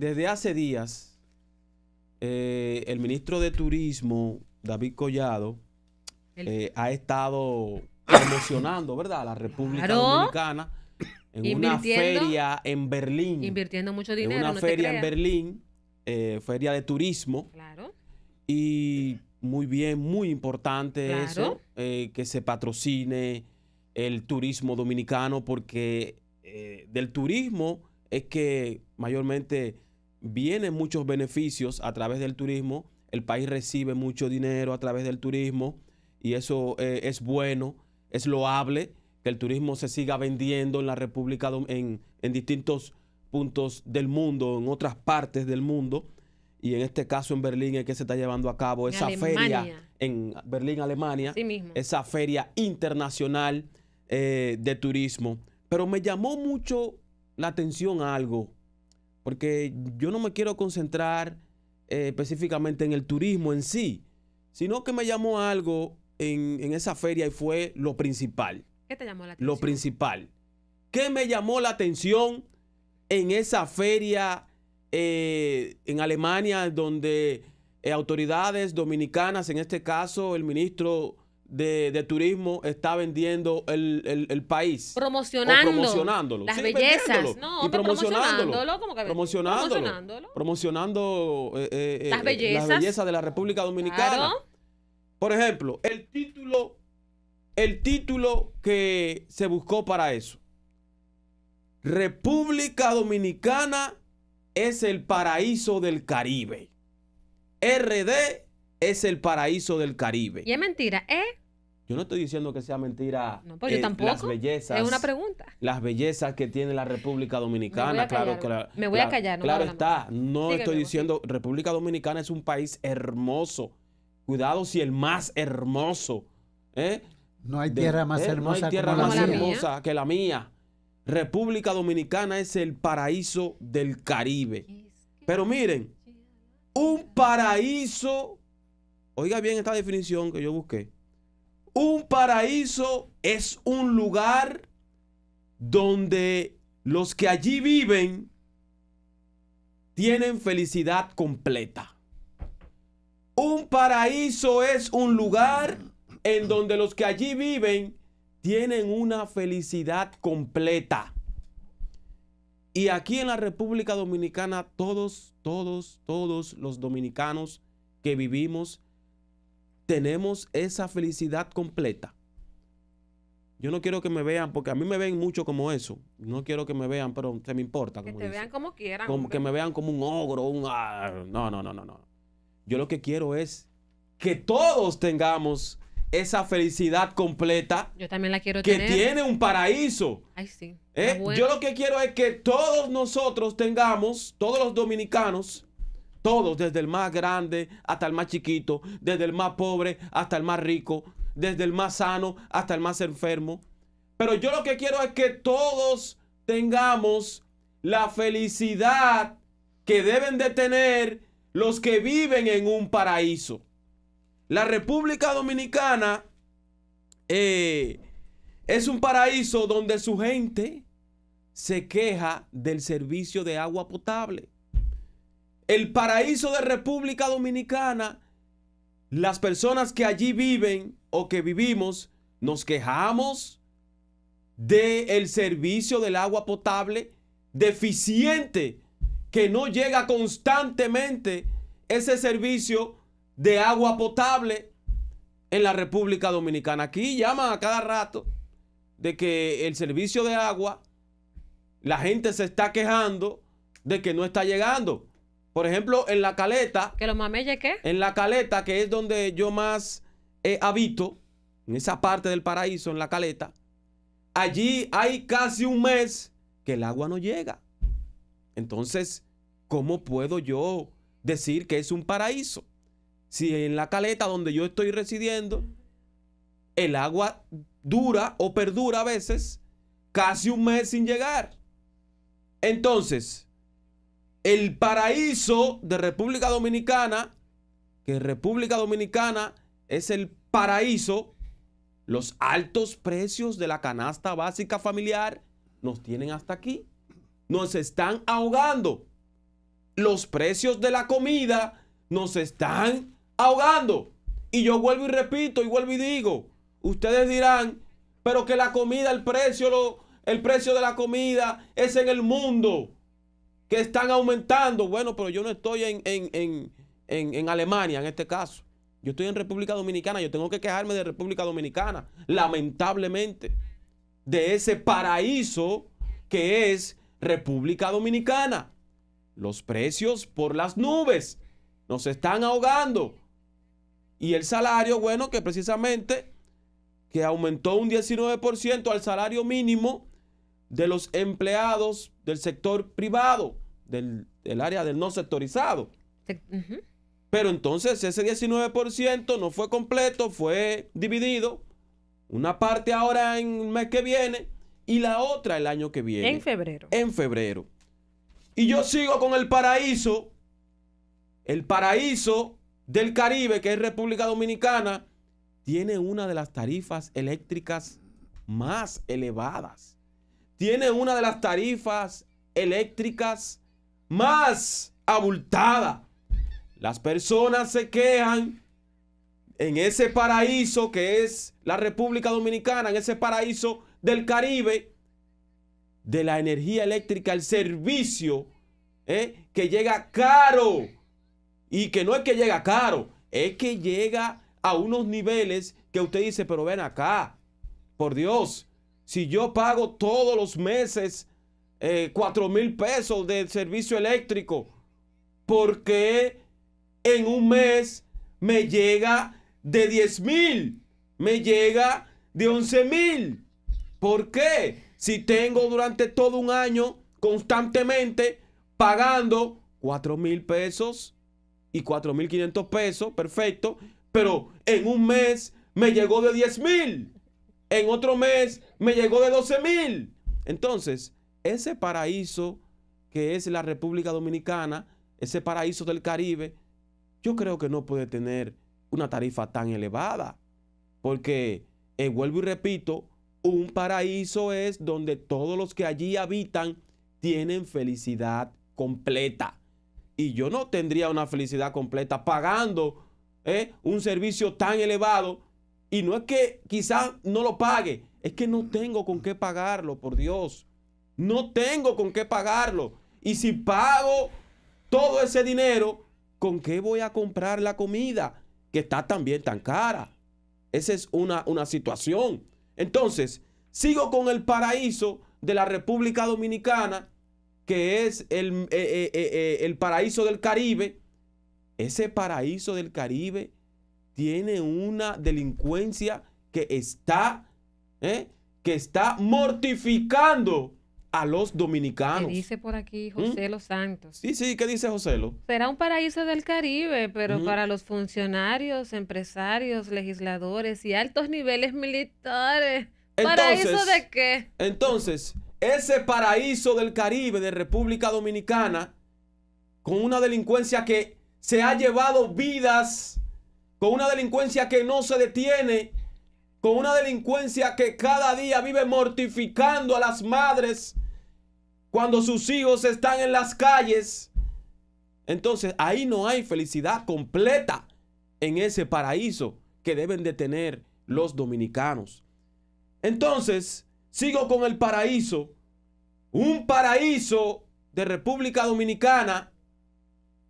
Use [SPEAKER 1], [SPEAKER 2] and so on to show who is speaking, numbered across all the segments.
[SPEAKER 1] Desde hace días, eh, el ministro de Turismo, David Collado, eh, ha estado promocionando, ¿verdad?, la República Dominicana en una feria en Berlín. Invirtiendo mucho dinero. En una feria en Berlín, eh, feria de turismo. Claro. Y muy bien, muy importante eso, que se patrocine el turismo dominicano, porque del turismo es que mayormente vienen muchos beneficios a través del turismo, el país recibe mucho dinero a través del turismo y eso eh, es bueno, es loable que el turismo se siga vendiendo en la República, en, en distintos puntos del mundo, en otras partes del mundo. Y en este caso en Berlín es que se está llevando a cabo esa feria en Berlín, Alemania, esa feria internacional eh, de turismo. Pero me llamó mucho la atención algo, porque yo no me quiero concentrar eh, específicamente en el turismo en sí, sino que me llamó algo en, esa feria y fue lo principal. ¿Qué te llamó la atención? Lo principal. ¿Qué me llamó la atención en esa feria eh, en Alemania donde eh, autoridades dominicanas, en este caso el ministro de, turismo está vendiendo el, país. Promocionando. promocionándolo. Las bellezas. y promocionándolo. Promocionándolo, Promocionando eh, eh, eh, las, bellezas. de la República Dominicana. Por ejemplo, el título, el título que se buscó para eso. República Dominicana es el paraíso del Caribe. RD es el paraíso del Caribe. Y es mentira, ¿eh? Yo no estoy diciendo que sea mentira no, eh, tampoco. Es una pregunta. Las bellezas que tiene la República Dominicana, claro Me voy a callar. No claro está, no estoy diciendo, República Dominicana es un país hermoso. Cuidado si el más hermoso. ¿eh? No hay tierra más ¿eh? hermosa, que la mía. República Dominicana es el paraíso del Caribe. Pero miren, un paraíso, oiga bien esta definición que yo busqué un paraíso es un lugar donde los que allí viven tienen felicidad completa. Un paraíso es un lugar en donde los que allí viven tienen una felicidad completa. Y aquí en la República Dominicana, todos, todos, todos los dominicanos que vivimos tenemos esa felicidad completa. Yo no quiero que me vean, porque a mí me ven mucho como eso. No quiero que me vean, pero se me importa. Que te vean como quieran. Como, que me vean como un ogro, un... No, no, no, no, no. Yo lo que quiero es que todos tengamos esa felicidad completa. Yo también la quiero tener. Que tiene un paraíso. Ay, sí. Yo lo que quiero es que todos nosotros tengamos, todos los dominicanos, todos, desde el más grande hasta el más chiquito, desde el más pobre hasta el más rico, desde el más sano hasta el más enfermo. Pero yo lo que quiero es que todos tengamos la felicidad que deben de tener los que viven en un paraíso. La República Dominicana eh, es un paraíso donde su gente se queja del servicio de agua potable el paraíso de República Dominicana, las personas que allí viven o que vivimos, nos quejamos del servicio del agua potable deficiente, que no llega constantemente ese servicio de agua potable en la República Dominicana. Aquí llaman a cada rato de que el servicio de agua, la gente se está quejando de que no está llegando. Por ejemplo, en la caleta. ¿Que los qué? En la caleta, que es donde yo más eh, habito, en esa parte del paraíso, en la caleta. Allí hay casi un mes que el agua no llega. Entonces, ¿cómo puedo yo decir que es un paraíso? Si en la caleta donde yo estoy residiendo, el agua dura o perdura a veces casi un mes sin llegar. Entonces, el paraíso de República Dominicana, que República Dominicana es el paraíso, los altos precios de la canasta básica familiar nos tienen hasta aquí. Nos están ahogando. Los precios de la comida nos están ahogando. Y yo vuelvo y repito y vuelvo y digo, ustedes dirán, pero que la comida, el precio, el precio de la comida es en el mundo que están aumentando. Bueno, pero yo no estoy en, Alemania en este caso. Yo estoy en República Dominicana. Yo tengo que quejarme de República Dominicana. Lamentablemente. De ese paraíso que es República Dominicana. Los precios por las nubes nos están ahogando. Y el salario, bueno, que precisamente que aumentó un 19% al salario mínimo de los empleados del sector privado del, área del no sectorizado. Pero entonces ese 19% no fue completo, fue dividido. Una parte ahora en el mes que viene y la otra el año que viene. En febrero. En febrero. Y yo sigo con el paraíso, el paraíso del Caribe, que es República Dominicana, tiene una de las tarifas eléctricas más elevadas. Tiene una de las tarifas eléctricas más abultada. Las personas se quejan en ese paraíso que es la República Dominicana, en ese paraíso del Caribe, de la energía eléctrica, el servicio ¿eh? que llega caro. Y que no es que llega caro, es que llega a unos niveles que usted dice, pero ven acá, por Dios, si yo pago todos los meses eh, 4 mil pesos de servicio eléctrico. Porque en un mes me llega de 10 mil? Me llega de 11 mil. ¿Por qué? Si tengo durante todo un año constantemente pagando 4 mil pesos y 4 mil 500 pesos, perfecto. Pero en un mes me llegó de 10 mil. En otro mes me llegó de 12 mil. Entonces, ese paraíso que es la República Dominicana, ese paraíso del Caribe, yo creo que no puede tener una tarifa tan elevada. Porque, eh, vuelvo y repito, un paraíso es donde todos los que allí habitan tienen felicidad completa. Y yo no tendría una felicidad completa pagando eh, un servicio tan elevado. Y no es que quizás no lo pague, es que no tengo con qué pagarlo, por Dios. No tengo con qué pagarlo. Y si pago todo ese dinero, ¿con qué voy a comprar la comida? Que está también tan cara. Esa es una, una situación. Entonces, sigo con el paraíso de la República Dominicana, que es el, eh, eh, eh, paraíso del Caribe. Ese paraíso del Caribe tiene una delincuencia que está, que está mortificando a los dominicanos. dice por aquí ¿Mm? José Los Santos. Sí, sí, ¿qué dice José Será un paraíso del Caribe, pero para los funcionarios, empresarios, legisladores y altos niveles militares. ¿Paraíso de qué? Entonces, ese paraíso del Caribe de República Dominicana, con una delincuencia que se ha llevado vidas, con una delincuencia que no se detiene, con una delincuencia que cada día vive mortificando a las madres cuando sus hijos están en las calles. Entonces ahí no hay felicidad completa en ese paraíso que deben de tener los dominicanos. Entonces, sigo con el paraíso. Un paraíso de República Dominicana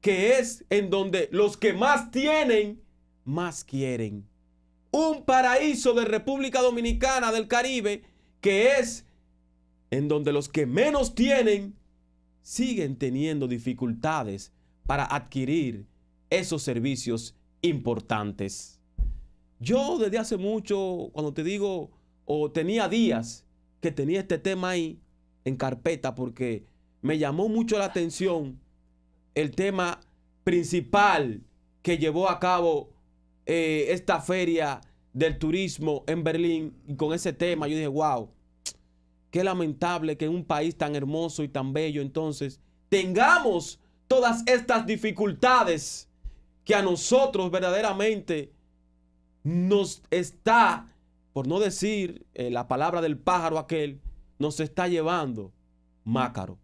[SPEAKER 1] que es en donde los que más tienen, más quieren. Un paraíso de República Dominicana del Caribe que es en donde los que menos tienen siguen teniendo dificultades para adquirir esos servicios importantes. Yo desde hace mucho, cuando te digo, o tenía días que tenía este tema ahí en carpeta porque me llamó mucho la atención el tema principal que llevó a cabo eh, esta feria del turismo en Berlín y con ese tema yo dije, wow, Qué lamentable que en un país tan hermoso y tan bello entonces tengamos todas estas dificultades que a nosotros verdaderamente nos está, por no decir eh, la palabra del pájaro aquel, nos está llevando mácaro.